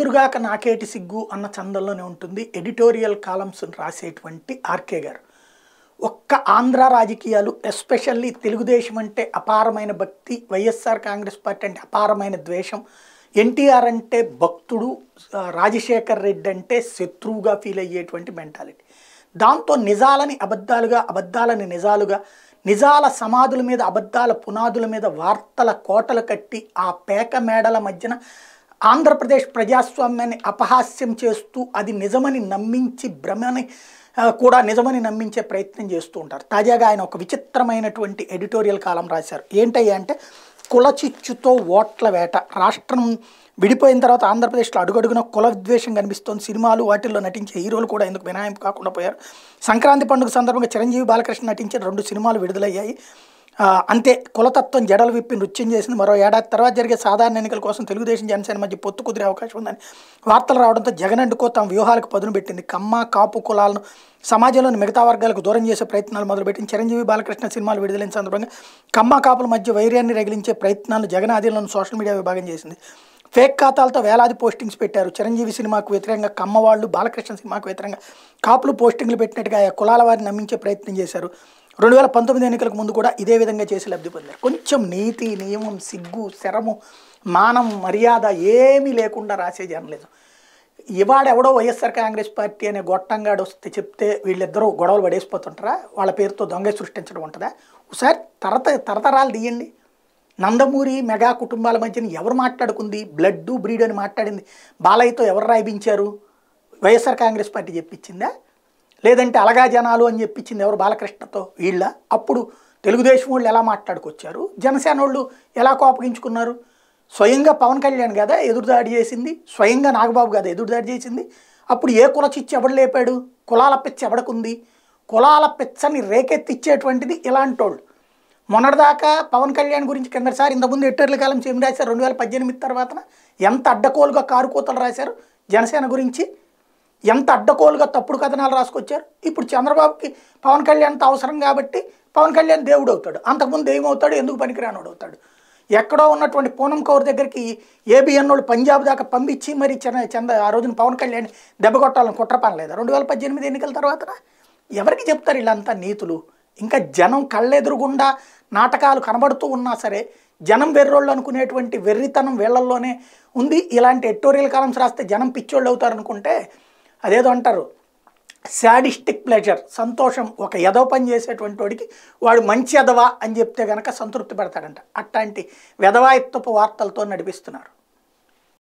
కుదురుగాక నాకేటి సిగ్గు అన్న చందంలోనే ఉంటుంది ఎడిటోరియల్ కాలమ్స్ రాసేటువంటి ఆర్కే గారు ఒక్క ఆంధ్ర రాజకీయాలు ఎస్పెషల్లీ తెలుగుదేశం అంటే అపారమైన భక్తి వైఎస్ఆర్ కాంగ్రెస్ పార్టీ అంటే అపారమైన ద్వేషం ఎన్టీఆర్ అంటే భక్తుడు రాజశేఖర్ రెడ్డి అంటే శత్రువుగా ఫీల్ అయ్యేటువంటి మెంటాలిటీ దాంతో నిజాలని అబద్ధాలుగా అబద్ధాలని నిజాలుగా నిజాల సమాధుల మీద అబద్ధాల పునాదుల మీద వార్తల కోటలు కట్టి ఆ పేక మేడల మధ్యన ఆంధ్రప్రదేశ్ ప్రజాస్వామ్యాన్ని అపహాస్యం చేస్తూ అది నిజమని నమ్మించి భ్రమని కూడా నిజమని నమ్మించే ప్రయత్నం చేస్తూ ఉంటారు తాజాగా ఆయన ఒక విచిత్రమైనటువంటి ఎడిటోరియల్ కాలం రాశారు ఏంటయ్యా అంటే కులచిచ్చుతో ఓట్ల వేట రాష్ట్రం విడిపోయిన తర్వాత ఆంధ్రప్రదేశ్లో అడుగడుగున కుల ద్వేషం కనిపిస్తోంది సినిమాలు వాటిల్లో నటించే హీరోలు కూడా ఎందుకు మినహాయింపు కాకుండా పోయారు సంక్రాంతి పండుగ సందర్భంగా చిరంజీవి బాలకృష్ణ నటించిన రెండు సినిమాలు విడుదలయ్యాయి అంతే కులతత్వం జడలు విప్పి నృత్యం చేసింది మరో ఏడాది తర్వాత జరిగే సాధారణ ఎన్నికల కోసం తెలుగుదేశం జనసేన మధ్య పొత్తు కుదిరే అవకాశం ఉందని వార్తలు రావడంతో జగన్ అండుకో తమ వ్యూహాలకు పదును పెట్టింది కమ్మ కాపు కులాలను సమాజంలోని మిగతా వర్గాలకు దూరం చేసే ప్రయత్నాలు మొదలుపెట్టిన చిరంజీవి బాలకృష్ణ సినిమాలు విడుదలైన సందర్భంగా కమ్మ కాపుల మధ్య వైర్యాన్ని రగిలించే ప్రయత్నాలు జగన్ ఆధీనంలో సోషల్ మీడియా విభాగం చేసింది ఫేక్ ఖాతాలతో వేలాది పోస్టింగ్స్ పెట్టారు చిరంజీవి సినిమాకు వ్యతిరేకంగా కమ్మవాళ్లు బాలకృష్ణ సినిమాకు వ్యతిరేకంగా కాపులు పోస్టింగ్లు పెట్టినట్టుగా ఆయా కులాల వారిని నమ్మించే ప్రయత్నం చేశారు రెండు వేల పంతొమ్మిది ఎన్నికలకు ముందు కూడా ఇదే విధంగా చేసి లబ్ధి పొందారు కొంచెం నీతి నియమం సిగ్గు శరము మానం మర్యాద ఏమీ లేకుండా రాసే జర్నలిజం ఇవాడెవడో వైఎస్ఆర్ కాంగ్రెస్ పార్టీ అనే గొట్టంగాడు వస్తే చెప్తే వీళ్ళిద్దరూ గొడవలు పడేసిపోతుంటారా వాళ్ళ పేరుతో దొంగ సృష్టించడం ఉంటుందా ఒకసారి తరత తరతరాలు తీయండి నందమూరి మెగా కుటుంబాల మధ్యన ఎవరు మాట్లాడుకుంది బ్లడ్ బ్రీడ్ అని మాట్లాడింది బాలయ్యతో ఎవరు రాయిపించారు వైఎస్ఆర్ కాంగ్రెస్ పార్టీ చెప్పించిందా లేదంటే అలగా జనాలు అని చెప్పించింది ఎవరు బాలకృష్ణతో వీళ్ళ అప్పుడు తెలుగుదేశం వాళ్ళు ఎలా మాట్లాడుకొచ్చారు జనసేన వాళ్ళు ఎలా కోపగించుకున్నారు స్వయంగా పవన్ కళ్యాణ్ కదా ఎదురుదాడి చేసింది స్వయంగా నాగబాబు కదా ఎదురుదాడి చేసింది అప్పుడు ఏ కుల చిచ్చి ఎవడు లేపాడు కులాల పిచ్చి ఎవడకుంది కులాల పిచ్చని రేకెత్తిచ్చేటువంటిది ఇలాంటి వాళ్ళు మొన్నటిదాకా పవన్ కళ్యాణ్ గురించి కిందసారి ఇంతకుముందు ఎట్టర్ల కాలం ఏం రాశారు రెండు వేల పద్దెనిమిది తర్వాత ఎంత అడ్డకోలుగా కారుకోతలు రాశారు జనసేన గురించి ఎంత అడ్డకోలుగా తప్పుడు కథనాలు రాసుకొచ్చారు ఇప్పుడు చంద్రబాబుకి పవన్ కళ్యాణ్తో అవసరం కాబట్టి పవన్ కళ్యాణ్ దేవుడు అవుతాడు అంతకుముందు ఏమవుతాడు ఎందుకు పనికిరానోడు అవుతాడు ఎక్కడో ఉన్నటువంటి పూనం కౌర్ దగ్గరికి ఏబిఎన్ వాళ్ళు పంజాబ్ దాకా పంపించి మరి చంద ఆ రోజున పవన్ కళ్యాణ్ దెబ్బ కొట్టాలని కుట్ర లేదా రెండు వేల పద్దెనిమిది ఎన్నికల తర్వాత ఎవరికి చెప్తారు వీళ్ళంతా నీతులు ఇంకా జనం కళ్ళెదురుగుండా నాటకాలు కనబడుతూ ఉన్నా సరే జనం వెర్రోళ్ళు అనుకునేటువంటి వెర్రితనం వీళ్ళల్లోనే ఉంది ఇలాంటి ఎడిటోరియల్ కాలమ్స్ రాస్తే జనం పిచ్చోళ్ళు అవుతారు అనుకుంటే అదేదో అంటారు శాడిస్టిక్ ప్లెజర్ సంతోషం ఒక ఎదవ పని చేసేటువంటి వాడికి వాడు మంచి ఎదవా అని చెప్తే గనక సంతృప్తి పెడతాడంట అట్లాంటి వెధవాయత్వపు వార్తలతో నడిపిస్తున్నారు